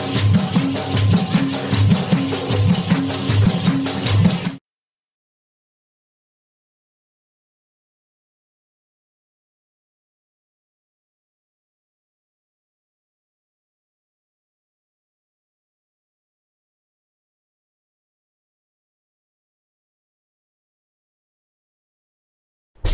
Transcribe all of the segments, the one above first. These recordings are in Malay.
Thank you.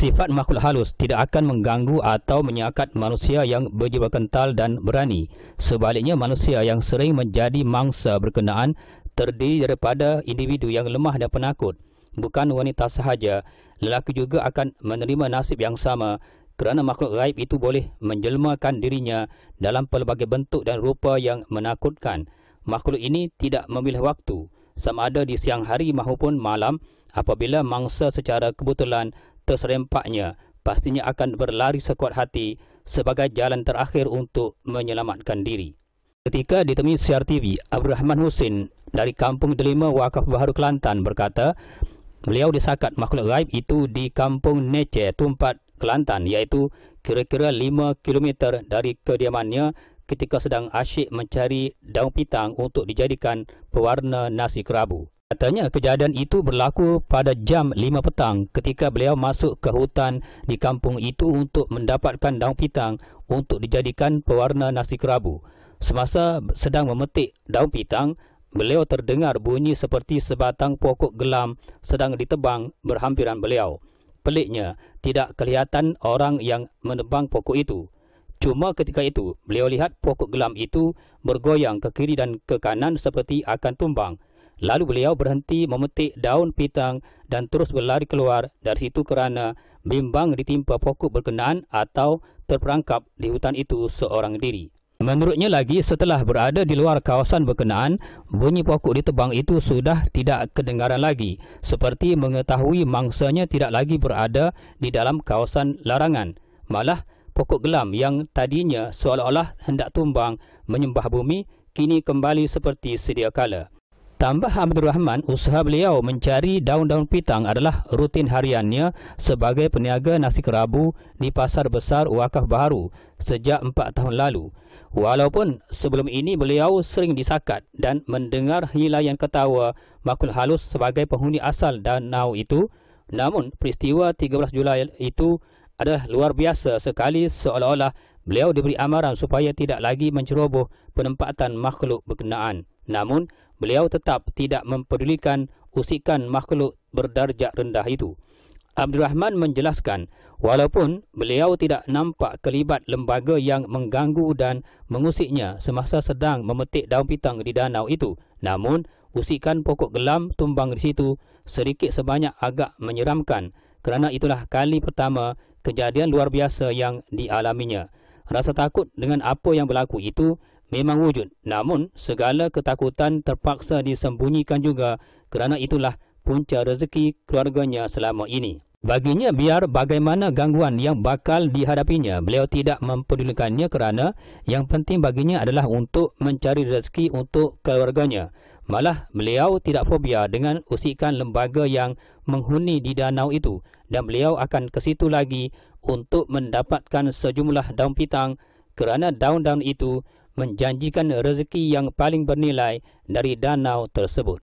sifat makhluk halus tidak akan mengganggu atau menyakat manusia yang berjiwa kental dan berani. Sebaliknya, manusia yang sering menjadi mangsa berkenaan terdiri daripada individu yang lemah dan penakut. Bukan wanita sahaja, lelaki juga akan menerima nasib yang sama kerana makhluk gaib itu boleh menjelmakan dirinya dalam pelbagai bentuk dan rupa yang menakutkan. Makhluk ini tidak memilih waktu, sama ada di siang hari maupun malam, apabila mangsa secara kebetulan terserempaknya pastinya akan berlari sekuat hati sebagai jalan terakhir untuk menyelamatkan diri. Ketika ditemui CRTV, Abdul Rahman Husin dari Kampung Delima Wakaf Baharu Kelantan berkata, beliau disakat makhluk gaib itu di Kampung Nece Tumpat Kelantan iaitu kira-kira 5 km dari kediamannya ketika sedang asyik mencari daun pitang untuk dijadikan pewarna nasi kerabu. Katanya kejadian itu berlaku pada jam 5 petang ketika beliau masuk ke hutan di kampung itu untuk mendapatkan daun pitang untuk dijadikan pewarna nasi kerabu. Semasa sedang memetik daun pitang, beliau terdengar bunyi seperti sebatang pokok gelam sedang ditebang berhampiran beliau. Peliknya, tidak kelihatan orang yang menebang pokok itu. Cuma ketika itu, beliau lihat pokok gelam itu bergoyang ke kiri dan ke kanan seperti akan tumbang. Lalu beliau berhenti memetik daun pitang dan terus berlari keluar dari situ kerana bimbang ditimpa pokok berkenaan atau terperangkap di hutan itu seorang diri. Menurutnya lagi, setelah berada di luar kawasan berkenaan, bunyi pokok ditebang itu sudah tidak kedengaran lagi, seperti mengetahui mangsanya tidak lagi berada di dalam kawasan larangan. Malah, pokok gelam yang tadinya seolah-olah hendak tumbang menyembah bumi, kini kembali seperti sedia kala. Tambah Abdul Rahman, usaha beliau mencari daun-daun pitang adalah rutin hariannya sebagai peniaga nasi kerabu di Pasar Besar Wakaf Baharu sejak 4 tahun lalu. Walaupun sebelum ini beliau sering disakat dan mendengar hilayan ketawa makul halus sebagai penghuni asal danau itu, namun peristiwa 13 Julai itu adalah luar biasa sekali seolah-olah beliau diberi amaran supaya tidak lagi menceroboh penempatan makhluk berkenaan. Namun, beliau tetap tidak mempedulikan usikan makhluk berdarjah rendah itu. Abdul Rahman menjelaskan, walaupun beliau tidak nampak kelibat lembaga yang mengganggu dan mengusiknya semasa sedang memetik daun pitang di danau itu, namun usikan pokok gelam tumbang di situ sedikit sebanyak agak menyeramkan kerana itulah kali pertama kejadian luar biasa yang dialaminya. Rasa takut dengan apa yang berlaku itu memang wujud namun segala ketakutan terpaksa disembunyikan juga kerana itulah punca rezeki keluarganya selama ini. Baginya biar bagaimana gangguan yang bakal dihadapinya, beliau tidak mempedulikannya kerana yang penting baginya adalah untuk mencari rezeki untuk keluarganya. Malah beliau tidak fobia dengan usikan lembaga yang menghuni di danau itu dan beliau akan ke situ lagi untuk mendapatkan sejumlah daun pitang kerana daun-daun itu menjanjikan rezeki yang paling bernilai dari danau tersebut.